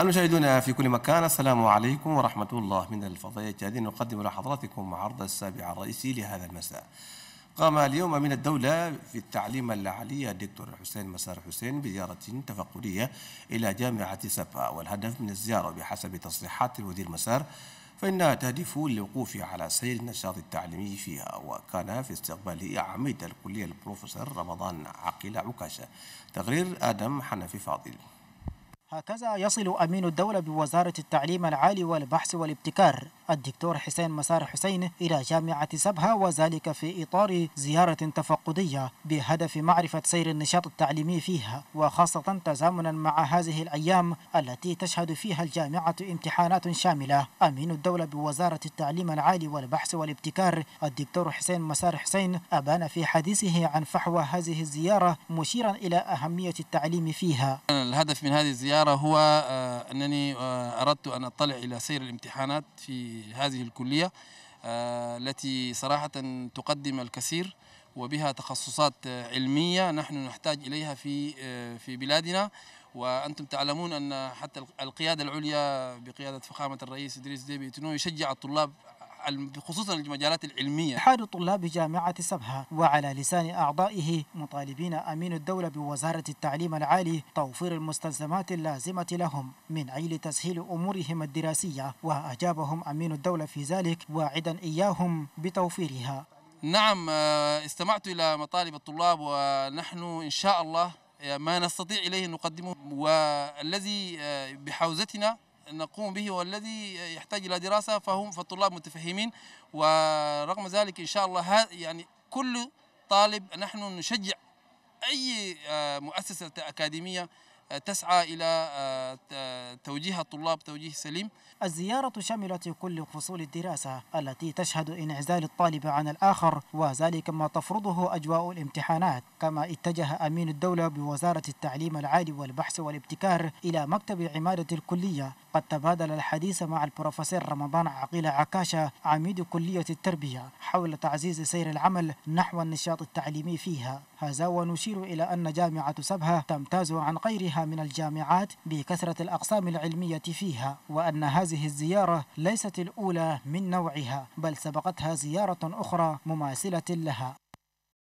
المشاهدون في كل مكان السلام عليكم ورحمة الله من الفضائيات التالية نقدم لحضراتكم عرض السابع الرئيسي لهذا المساء قام اليوم من الدولة في التعليم العالي الدكتور حسين مسار حسين بزيارة تفقدية إلى جامعة سبا والهدف من الزيارة بحسب تصريحات الوزير مسار فإنها تهدف للوقوف على سير النشاط التعليمي فيها وكان في استقبال عميد الكلية البروفيسور رمضان عقيل عكاشة تقرير آدم حنفي فاضل هكذا يصل أمين الدولة بوزارة التعليم العالي والبحث والابتكار الدكتور حسين مسار حسين إلى جامعة سبها وذلك في إطار زيارة تفقدية بهدف معرفة سير النشاط التعليمي فيها وخاصة تزامنا مع هذه الأيام التي تشهد فيها الجامعة امتحانات شاملة أمين الدولة بوزارة التعليم العالي والبحث والابتكار الدكتور حسين مسار حسين أبان في حديثه عن فحوى هذه الزيارة مشيرا إلى أهمية التعليم فيها الهدف من هذه الزيارة هو آه، أنني آه، أردت أن أطلع إلى سير الامتحانات في هذه الكلية آه، التي صراحة تقدم الكثير وبها تخصصات علمية نحن نحتاج إليها في آه، في بلادنا وأنتم تعلمون أن حتى القيادة العليا بقيادة فخامة الرئيس إدريس ديبي تنو يشجع الطلاب خصوصا المجالات العلمية اتحاد طلاب جامعة سبها وعلى لسان أعضائه مطالبين أمين الدولة بوزارة التعليم العالي توفير المستلزمات اللازمة لهم من أجل تسهيل أمورهم الدراسية وأجابهم أمين الدولة في ذلك واعدا إياهم بتوفيرها نعم آه، استمعت إلى مطالب الطلاب ونحن إن شاء الله آه، ما نستطيع إليه نقدمه والذي آه، بحوزتنا نقوم به والذي يحتاج الى دراسه فهم فالطلاب متفهمين ورغم ذلك ان شاء الله يعني كل طالب نحن نشجع اي آه، مؤسسه اكاديميه تسعى إلى آه، توجيه الطلاب توجيه سليم الزيارة شملت كل فصول الدراسة التي تشهد انعزال الطالب عن الآخر وذلك ما تفرضه أجواء الامتحانات كما اتجه أمين الدولة بوزارة التعليم العالي والبحث والابتكار إلى مكتب عمادة الكلية قد تبادل الحديث مع البروفيسور رمضان عقيل عكاشة عميد كلية التربية حول تعزيز سير العمل نحو النشاط التعليمي فيها هذا ونشير إلى أن جامعة سبها تمتاز عن غيرها من الجامعات بكثرة الأقسام العلمية فيها وأن هذه الزيارة ليست الأولى من نوعها بل سبقتها زيارة أخرى مماثلة لها